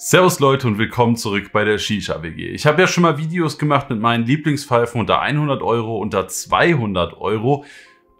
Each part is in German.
Servus Leute und willkommen zurück bei der Shisha WG. Ich habe ja schon mal Videos gemacht mit meinen Lieblingspfeifen unter 100 Euro, unter 200 Euro.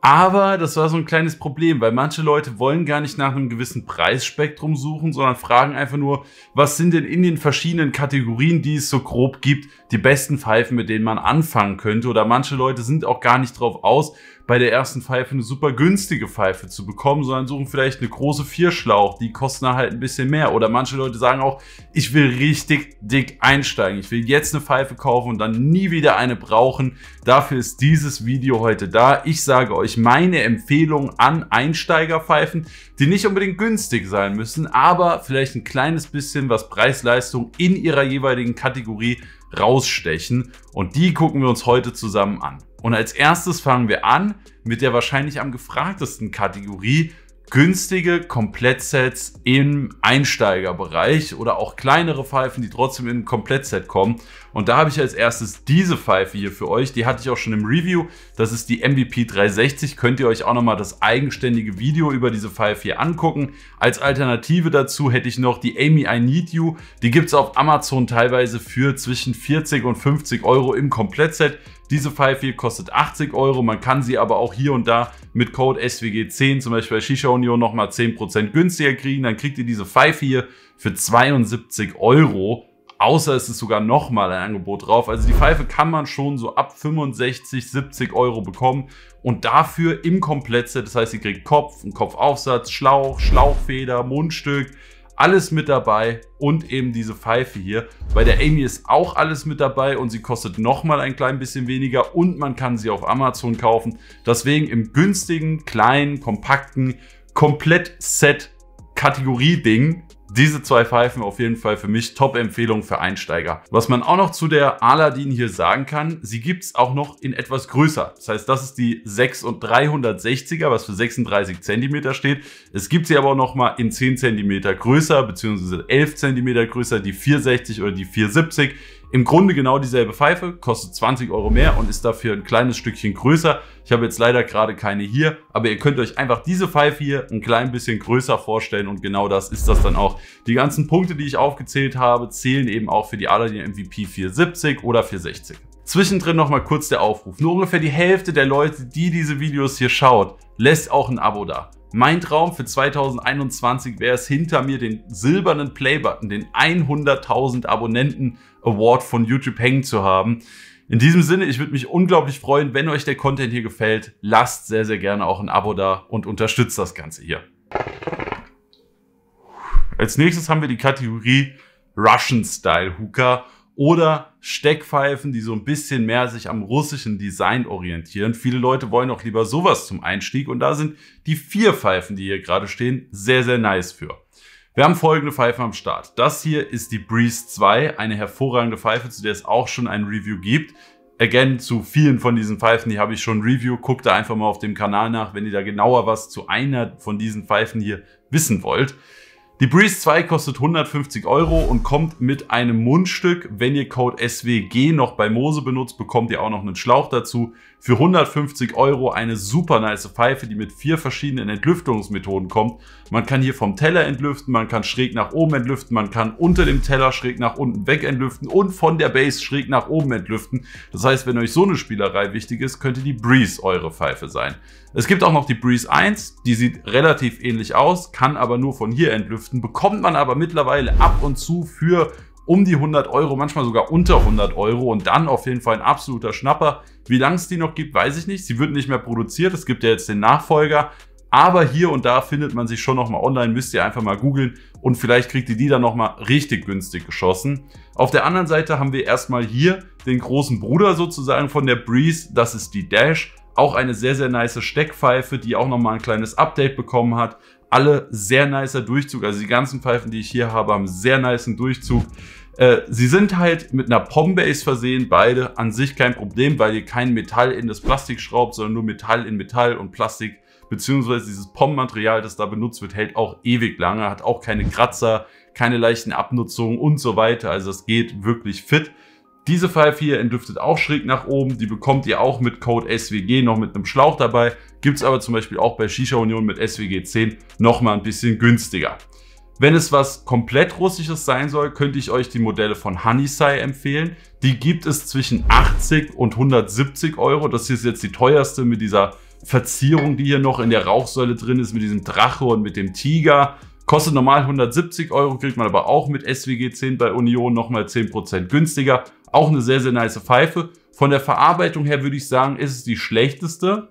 Aber das war so ein kleines Problem, weil manche Leute wollen gar nicht nach einem gewissen Preisspektrum suchen, sondern fragen einfach nur, was sind denn in den verschiedenen Kategorien, die es so grob gibt, die besten Pfeifen, mit denen man anfangen könnte. Oder manche Leute sind auch gar nicht drauf aus bei der ersten Pfeife eine super günstige Pfeife zu bekommen, sondern suchen vielleicht eine große Vierschlauch, die kosten halt ein bisschen mehr. Oder manche Leute sagen auch, ich will richtig dick einsteigen. Ich will jetzt eine Pfeife kaufen und dann nie wieder eine brauchen. Dafür ist dieses Video heute da. Ich sage euch meine Empfehlung an Einsteigerpfeifen, die nicht unbedingt günstig sein müssen, aber vielleicht ein kleines bisschen was Preis-Leistung in ihrer jeweiligen Kategorie rausstechen. Und die gucken wir uns heute zusammen an. Und als erstes fangen wir an mit der wahrscheinlich am gefragtesten Kategorie günstige Komplettsets im Einsteigerbereich oder auch kleinere Pfeifen, die trotzdem in ein Komplettset kommen. Und da habe ich als erstes diese Pfeife hier für euch. Die hatte ich auch schon im Review. Das ist die MVP 360. Könnt ihr euch auch nochmal das eigenständige Video über diese Pfeife hier angucken. Als Alternative dazu hätte ich noch die Amy I Need You. Die gibt es auf Amazon teilweise für zwischen 40 und 50 Euro im Komplettset. Diese Pfeife hier kostet 80 Euro, man kann sie aber auch hier und da mit Code SWG10 zum Beispiel bei Shisha Union nochmal 10% günstiger kriegen. Dann kriegt ihr diese Pfeife hier für 72 Euro. Außer es ist sogar nochmal ein Angebot drauf. Also die Pfeife kann man schon so ab 65, 70 Euro bekommen. Und dafür im Komplettset, das heißt, ihr kriegt Kopf, einen Kopfaufsatz, Schlauch, Schlauchfeder, Mundstück, alles mit dabei und eben diese Pfeife hier. Bei der Amy ist auch alles mit dabei und sie kostet nochmal ein klein bisschen weniger und man kann sie auf Amazon kaufen. Deswegen im günstigen, kleinen, kompakten, komplett Set Kategorie-Ding diese zwei Pfeifen auf jeden Fall für mich Top-Empfehlung für Einsteiger. Was man auch noch zu der Aladdin hier sagen kann, sie gibt es auch noch in etwas größer. Das heißt, das ist die 6 und 360er, was für 36 cm steht. Es gibt sie aber auch noch mal in 10 cm größer, beziehungsweise 11 cm größer, die 460 oder die 470 im Grunde genau dieselbe Pfeife, kostet 20 Euro mehr und ist dafür ein kleines Stückchen größer. Ich habe jetzt leider gerade keine hier, aber ihr könnt euch einfach diese Pfeife hier ein klein bisschen größer vorstellen und genau das ist das dann auch. Die ganzen Punkte, die ich aufgezählt habe, zählen eben auch für die Aladdin MVP 470 oder 460. Zwischendrin nochmal kurz der Aufruf. Nur ungefähr die Hälfte der Leute, die diese Videos hier schaut, lässt auch ein Abo da. Mein Traum für 2021 wäre es, hinter mir den silbernen Playbutton, den 100.000 Abonnenten Award von YouTube hängen zu haben. In diesem Sinne, ich würde mich unglaublich freuen, wenn euch der Content hier gefällt. Lasst sehr, sehr gerne auch ein Abo da und unterstützt das Ganze hier. Als nächstes haben wir die Kategorie Russian Style Hooker oder Steckpfeifen, die so ein bisschen mehr sich am russischen Design orientieren. Viele Leute wollen auch lieber sowas zum Einstieg und da sind die vier Pfeifen, die hier gerade stehen, sehr, sehr nice für. Wir haben folgende Pfeifen am Start. Das hier ist die Breeze 2, eine hervorragende Pfeife, zu der es auch schon ein Review gibt. Again, zu vielen von diesen Pfeifen, die habe ich schon Review. Guckt da einfach mal auf dem Kanal nach, wenn ihr da genauer was zu einer von diesen Pfeifen hier wissen wollt. Die Breeze 2 kostet 150 Euro und kommt mit einem Mundstück. Wenn ihr Code SWG noch bei Mose benutzt, bekommt ihr auch noch einen Schlauch dazu. Für 150 Euro eine super nice Pfeife, die mit vier verschiedenen Entlüftungsmethoden kommt. Man kann hier vom Teller entlüften, man kann schräg nach oben entlüften, man kann unter dem Teller schräg nach unten weg entlüften und von der Base schräg nach oben entlüften. Das heißt, wenn euch so eine Spielerei wichtig ist, könnte die Breeze eure Pfeife sein. Es gibt auch noch die Breeze 1, die sieht relativ ähnlich aus, kann aber nur von hier entlüften, bekommt man aber mittlerweile ab und zu für um die 100 Euro, manchmal sogar unter 100 Euro und dann auf jeden Fall ein absoluter Schnapper. Wie lange es die noch gibt, weiß ich nicht. Sie wird nicht mehr produziert, es gibt ja jetzt den Nachfolger. Aber hier und da findet man sich schon nochmal online, müsst ihr einfach mal googeln und vielleicht kriegt ihr die dann nochmal richtig günstig geschossen. Auf der anderen Seite haben wir erstmal hier den großen Bruder sozusagen von der Breeze, das ist die Dash. Auch eine sehr, sehr nice Steckpfeife, die auch nochmal ein kleines Update bekommen hat. Alle sehr nicer Durchzug. Also die ganzen Pfeifen, die ich hier habe, haben sehr niceen Durchzug. Äh, sie sind halt mit einer Pombase versehen, beide an sich kein Problem, weil ihr kein Metall in das Plastik schraubt, sondern nur Metall in Metall und Plastik beziehungsweise dieses pom das da benutzt wird, hält auch ewig lange, hat auch keine Kratzer, keine leichten Abnutzungen und so weiter. Also es geht wirklich fit. Diese Pfeife hier entdüftet auch schräg nach oben. Die bekommt ihr auch mit Code SWG noch mit einem Schlauch dabei. Gibt es aber zum Beispiel auch bei Shisha Union mit SWG 10 nochmal ein bisschen günstiger. Wenn es was komplett Russisches sein soll, könnte ich euch die Modelle von Honeysai empfehlen. Die gibt es zwischen 80 und 170 Euro. Das hier ist jetzt die teuerste mit dieser Verzierung, die hier noch in der Rauchsäule drin ist, mit diesem Drache und mit dem Tiger. Kostet normal 170 Euro, kriegt man aber auch mit SWG 10 bei Union nochmal 10% günstiger. Auch eine sehr, sehr nice Pfeife. Von der Verarbeitung her würde ich sagen, ist es die schlechteste.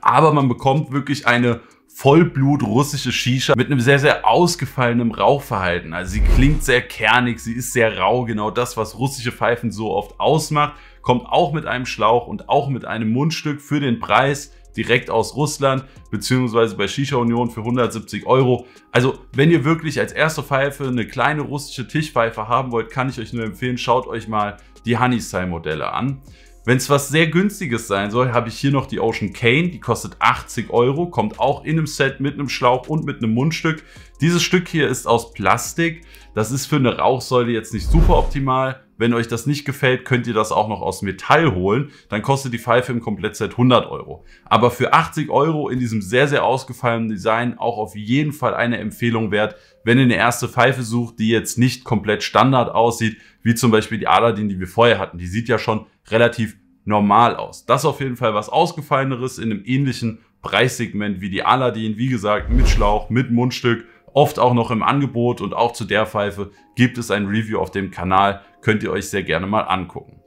Aber man bekommt wirklich eine Vollblut russische Shisha mit einem sehr, sehr ausgefallenen Rauchverhalten. Also sie klingt sehr kernig, sie ist sehr rau, genau das, was russische Pfeifen so oft ausmacht. Kommt auch mit einem Schlauch und auch mit einem Mundstück für den Preis direkt aus Russland, beziehungsweise bei Shisha Union für 170 Euro. Also wenn ihr wirklich als erste Pfeife eine kleine russische Tischpfeife haben wollt, kann ich euch nur empfehlen, schaut euch mal die Honeystyle Modelle an. Wenn es was sehr günstiges sein soll, habe ich hier noch die Ocean Cane. Die kostet 80 Euro, kommt auch in einem Set mit einem Schlauch und mit einem Mundstück. Dieses Stück hier ist aus Plastik. Das ist für eine Rauchsäule jetzt nicht super optimal. Wenn euch das nicht gefällt, könnt ihr das auch noch aus Metall holen. Dann kostet die Pfeife im Komplettset 100 Euro. Aber für 80 Euro in diesem sehr, sehr ausgefallenen Design auch auf jeden Fall eine Empfehlung wert, wenn ihr eine erste Pfeife sucht, die jetzt nicht komplett Standard aussieht, wie zum Beispiel die Aladdin, die wir vorher hatten. Die sieht ja schon relativ normal aus. Das ist auf jeden Fall was Ausgefalleneres in einem ähnlichen Preissegment wie die Aladdin. Wie gesagt, mit Schlauch, mit Mundstück oft auch noch im Angebot und auch zu der Pfeife gibt es ein Review auf dem Kanal, könnt ihr euch sehr gerne mal angucken.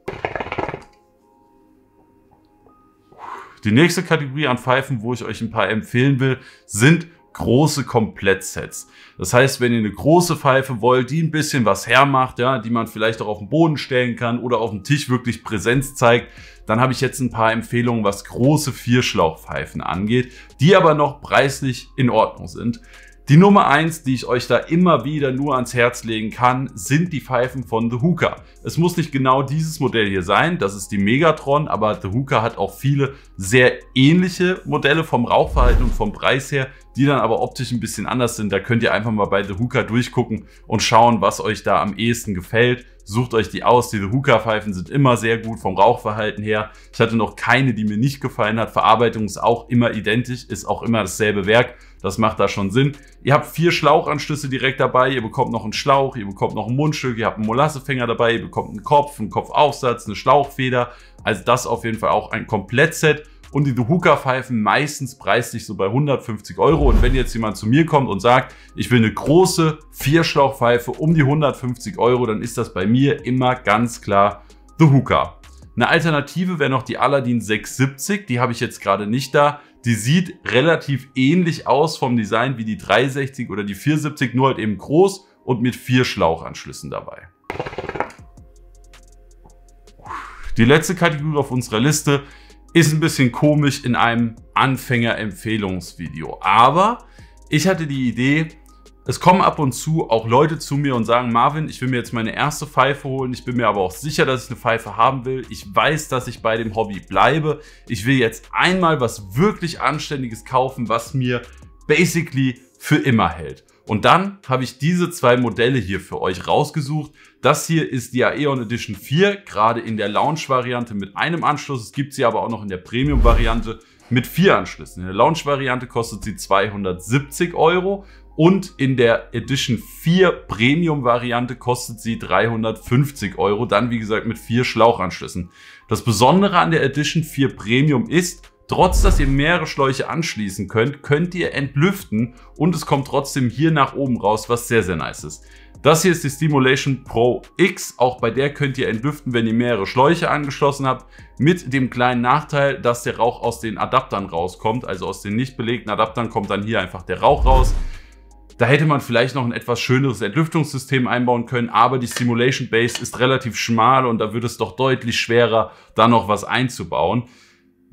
Die nächste Kategorie an Pfeifen, wo ich euch ein paar empfehlen will, sind große Komplettsets. Das heißt, wenn ihr eine große Pfeife wollt, die ein bisschen was hermacht, ja, die man vielleicht auch auf den Boden stellen kann oder auf dem Tisch wirklich Präsenz zeigt, dann habe ich jetzt ein paar Empfehlungen, was große Vierschlauchpfeifen angeht, die aber noch preislich in Ordnung sind. Die Nummer eins, die ich euch da immer wieder nur ans Herz legen kann, sind die Pfeifen von The Hooker. Es muss nicht genau dieses Modell hier sein, das ist die Megatron, aber The Hooker hat auch viele sehr ähnliche Modelle vom Rauchverhalten und vom Preis her, die dann aber optisch ein bisschen anders sind. Da könnt ihr einfach mal bei The Hooker durchgucken und schauen, was euch da am ehesten gefällt. Sucht euch die aus. Diese hooker pfeifen sind immer sehr gut vom Rauchverhalten her. Ich hatte noch keine, die mir nicht gefallen hat. Verarbeitung ist auch immer identisch, ist auch immer dasselbe Werk. Das macht da schon Sinn. Ihr habt vier Schlauchanschlüsse direkt dabei. Ihr bekommt noch einen Schlauch, ihr bekommt noch ein Mundstück, ihr habt einen Molassefänger dabei, ihr bekommt einen Kopf, einen Kopfaufsatz, eine Schlauchfeder. Also das auf jeden Fall auch ein Komplettset und die Duhuka-Pfeifen meistens preislich so bei 150 Euro. Und wenn jetzt jemand zu mir kommt und sagt, ich will eine große Vierschlauchpfeife um die 150 Euro, dann ist das bei mir immer ganz klar Duhuka. Eine Alternative wäre noch die Aladdin 670, die habe ich jetzt gerade nicht da. Die sieht relativ ähnlich aus vom Design wie die 360 oder die 470, nur halt eben groß und mit vier Schlauchanschlüssen dabei. Die letzte Kategorie auf unserer Liste ist ein bisschen komisch in einem Anfänger-Empfehlungsvideo. Aber ich hatte die Idee, es kommen ab und zu auch Leute zu mir und sagen, Marvin, ich will mir jetzt meine erste Pfeife holen. Ich bin mir aber auch sicher, dass ich eine Pfeife haben will. Ich weiß, dass ich bei dem Hobby bleibe. Ich will jetzt einmal was wirklich Anständiges kaufen, was mir basically für immer hält. Und dann habe ich diese zwei Modelle hier für euch rausgesucht. Das hier ist die Aeon Edition 4, gerade in der Lounge-Variante mit einem Anschluss. Es gibt sie aber auch noch in der Premium-Variante mit vier Anschlüssen. In der Lounge-Variante kostet sie 270 Euro und in der Edition 4 Premium-Variante kostet sie 350 Euro, dann wie gesagt mit vier Schlauchanschlüssen. Das Besondere an der Edition 4 Premium ist, Trotz, dass ihr mehrere Schläuche anschließen könnt, könnt ihr entlüften und es kommt trotzdem hier nach oben raus, was sehr, sehr nice ist. Das hier ist die Stimulation Pro X. Auch bei der könnt ihr entlüften, wenn ihr mehrere Schläuche angeschlossen habt. Mit dem kleinen Nachteil, dass der Rauch aus den Adaptern rauskommt. Also aus den nicht belegten Adaptern kommt dann hier einfach der Rauch raus. Da hätte man vielleicht noch ein etwas schöneres Entlüftungssystem einbauen können, aber die Simulation Base ist relativ schmal und da wird es doch deutlich schwerer, da noch was einzubauen.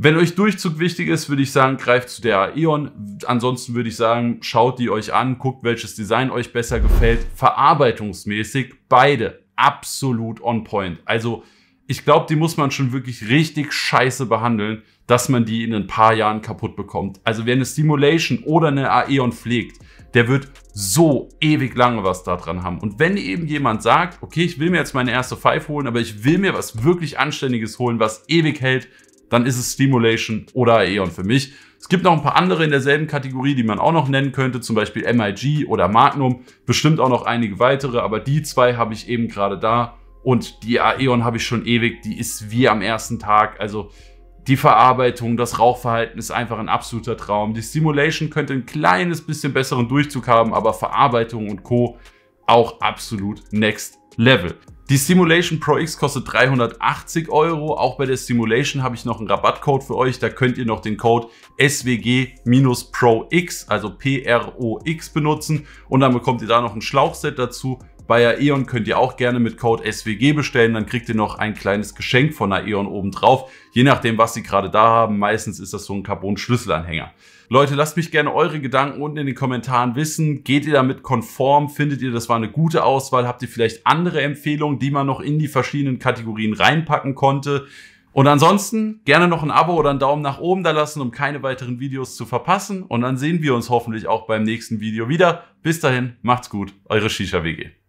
Wenn euch Durchzug wichtig ist, würde ich sagen, greift zu der Aeon. Ansonsten würde ich sagen, schaut die euch an, guckt, welches Design euch besser gefällt. Verarbeitungsmäßig beide absolut on point. Also ich glaube, die muss man schon wirklich richtig scheiße behandeln, dass man die in ein paar Jahren kaputt bekommt. Also wer eine Stimulation oder eine Aeon pflegt, der wird so ewig lange was daran haben. Und wenn eben jemand sagt, okay, ich will mir jetzt meine erste Five holen, aber ich will mir was wirklich Anständiges holen, was ewig hält, dann ist es Stimulation oder Aeon für mich. Es gibt noch ein paar andere in derselben Kategorie, die man auch noch nennen könnte, zum Beispiel MIG oder Magnum, bestimmt auch noch einige weitere, aber die zwei habe ich eben gerade da und die Aeon habe ich schon ewig, die ist wie am ersten Tag, also die Verarbeitung, das Rauchverhalten ist einfach ein absoluter Traum. Die Stimulation könnte ein kleines bisschen besseren Durchzug haben, aber Verarbeitung und Co. auch absolut next level. Die Simulation Pro X kostet 380 Euro. Auch bei der Simulation habe ich noch einen Rabattcode für euch. Da könnt ihr noch den Code SWG-ProX, also p r o x benutzen. Und dann bekommt ihr da noch ein Schlauchset dazu. Bei Aeon e könnt ihr auch gerne mit Code SWG bestellen, dann kriegt ihr noch ein kleines Geschenk von Aeon e obendrauf. Je nachdem, was sie gerade da haben, meistens ist das so ein Carbon-Schlüsselanhänger. Leute, lasst mich gerne eure Gedanken unten in den Kommentaren wissen. Geht ihr damit konform? Findet ihr, das war eine gute Auswahl? Habt ihr vielleicht andere Empfehlungen, die man noch in die verschiedenen Kategorien reinpacken konnte? Und ansonsten gerne noch ein Abo oder einen Daumen nach oben da lassen, um keine weiteren Videos zu verpassen. Und dann sehen wir uns hoffentlich auch beim nächsten Video wieder. Bis dahin, macht's gut, eure Shisha WG.